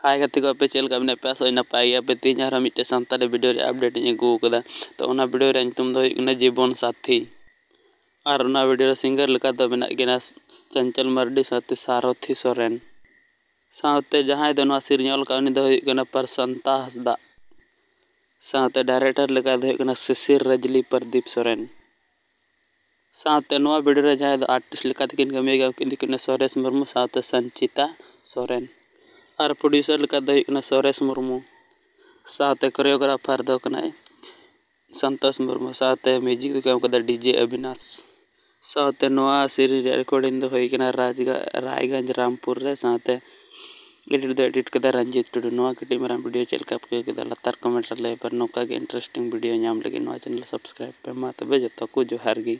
ᱦᱟᱭ ᱜᱟᱛᱮ ᱠᱚ ᱟᱯᱮ ᱪᱮᱫ ᱞᱮᱠᱟ ᱢᱮᱱᱟᱜ ᱯᱮᱭᱟ ᱥᱚᱭ ᱱᱟᱯᱟᱭ ᱜᱮᱭᱟ ᱯᱮ ᱛᱮᱦᱮᱧ ᱟᱨᱦᱚᱸ ᱢᱤᱫᱴᱮᱱ ᱥᱟᱱᱛᱟᱲᱤ ᱵᱷᱤᱰᱤᱭᱳ ᱨᱮ ᱟᱯᱰᱮᱴ ᱤᱧ ᱟᱹᱜᱩ ᱟᱠᱟᱫᱟ ᱛᱚ ᱚᱱᱟ ᱵᱷᱤᱰᱤᱭᱳ ᱨᱮᱭᱟᱜ ᱧᱩᱛᱩم ᱫᱚ ᱦᱩᱭᱩᱜ ᱠᱟᱱᱟ ᱡᱤᱵᱚᱱ ᱥᱟᱛᱷᱤ ᱟᱨ ᱚᱱᱟ ᱵᱷᱤᱰᱤᱭᱳ ᱨᱮ ᱥᱤᱝᱜᱟᱨ ᱞᱮᱠᱟ ᱫᱚ ᱢᱮᱱᱟᱜ ᱠᱤᱱᱟ ᱪᱚᱧᱪᱚᱞ ᱢᱟᱨᱰᱤ ᱥᱟᱶᱛᱮ ᱥᱟᱨᱚᱛᱷᱤ ᱥᱚᱨᱮᱱ ᱥᱟᱶᱛᱮ ᱡᱟᱦᱟᱸᱭ ᱫᱚ ᱱᱚᱣᱟ ᱥᱮᱨᱮᱧ ᱚᱞ ᱠᱟᱜᱼᱟ ᱩᱱᱤ ᱫᱚ ᱦᱩᱭᱩᱜ ᱠᱟᱱᱟ ᱯᱨᱚᱥᱟᱱᱛᱟ ᱦᱟᱸᱥᱫᱟ ᱥᱟᱶᱛᱮ ᱰᱟᱭᱨᱮᱠᱴᱚᱨ ᱞᱮᱠᱟ ᱫᱚ ᱦᱩᱭᱩᱜ ᱠᱟᱱᱟ ᱥᱤᱥᱤᱨ ᱨᱟᱡᱽᱞᱤ ᱯᱨᱚᱫᱤᱯ ᱥᱚᱨᱮᱱ ᱥᱟᱶᱛᱮ ᱱᱚᱣᱟ ᱵᱷᱤᱰᱤᱭᱳ ᱨᱮ ᱡᱟᱦᱟᱸᱭ ᱫᱚ ᱟᱨᱴᱤᱥᱴ ᱞᱮᱠᱟ ᱛᱮᱠᱤᱱ ᱠᱟᱹᱢᱤ ᱜᱮᱭᱟ ᱩᱱᱠᱤᱱ ᱫᱚ ᱦᱩᱭᱩᱜ ᱠᱟᱱᱟ ᱥᱚᱨᱮᱥ ᱢᱩᱨᱢᱩ ᱥᱟᱶᱛᱮ ᱥᱚᱧᱪᱤᱛᱟ ᱥᱚᱨᱮᱱ ᱟᱨ ᱯᱨᱚᱰᱤᱭᱩᱥᱟᱨ ᱞᱮᱠᱟ ᱫᱚᱭ ᱦᱩᱭᱩᱜ ᱠᱟᱱᱟ ᱥᱚᱨᱮᱥ ᱢᱩᱨᱢᱩ ᱥᱟᱶᱛᱮ ᱠᱳᱨᱤᱭᱳᱜᱨᱟᱯᱷᱟᱨ ᱫᱚ ᱠᱟᱱᱟᱭ ᱥᱚᱱᱛᱳᱥ ᱢᱩᱨᱢᱩ ᱥᱟᱶᱛᱮ ᱢᱤᱭᱩᱡᱤᱠ ᱫᱚᱠᱚ ᱮᱢ ᱠᱟᱫᱟ ᱰᱤᱡᱮ ᱚᱵᱤᱱᱟᱥ ᱥᱟᱶᱛᱮ ᱱᱚᱣᱟ ᱥᱮᱨᱮᱧ ᱨᱮᱭᱟᱜ ᱨᱮᱠᱚᱨᱰᱤᱝ ᱫᱚ ᱦᱩᱭ ᱠᱟᱱᱟ ᱨᱟᱭᱜᱚᱸᱡᱽ ᱨᱟᱢᱯᱩᱨ ᱨᱮ ᱥᱟᱶᱛᱮ ᱮᱰᱤᱴ ᱫᱚ ᱮᱰᱤᱴ ᱠᱟᱫᱟ ᱨᱚᱧᱡᱤᱛ ᱴᱩᱰᱩ ᱱᱚᱣᱟ ᱠᱟᱹᱴᱤᱡ ᱢᱟᱨᱟᱝ ᱵᱷᱤᱰᱭᱳ ᱪᱮᱫ ᱞᱮᱠᱟ ᱯᱮ ᱠᱮᱫᱟ ᱞᱟᱛᱟᱨ ᱠᱚᱢᱮᱱᱴ ᱨᱮ ᱞᱟᱹᱭ ᱯᱮ ᱱᱚᱝᱠᱟ ᱜᱮ ᱤᱱᱴᱟᱨᱮᱥᱴᱤᱝ ᱵᱷᱤᱰᱭᱳ ᱧᱟᱢ ᱞᱟᱹᱜᱤᱫ ᱱᱚᱣᱟ ᱪᱮᱱᱮᱞ ᱥᱟᱵᱥᱠᱨᱟᱭᱤᱵ ᱯᱮ ᱢᱟ ᱛᱚᱵᱮ ᱡᱚᱛᱚ ᱠᱚ ᱡᱚᱦᱟᱨ ᱜᱮ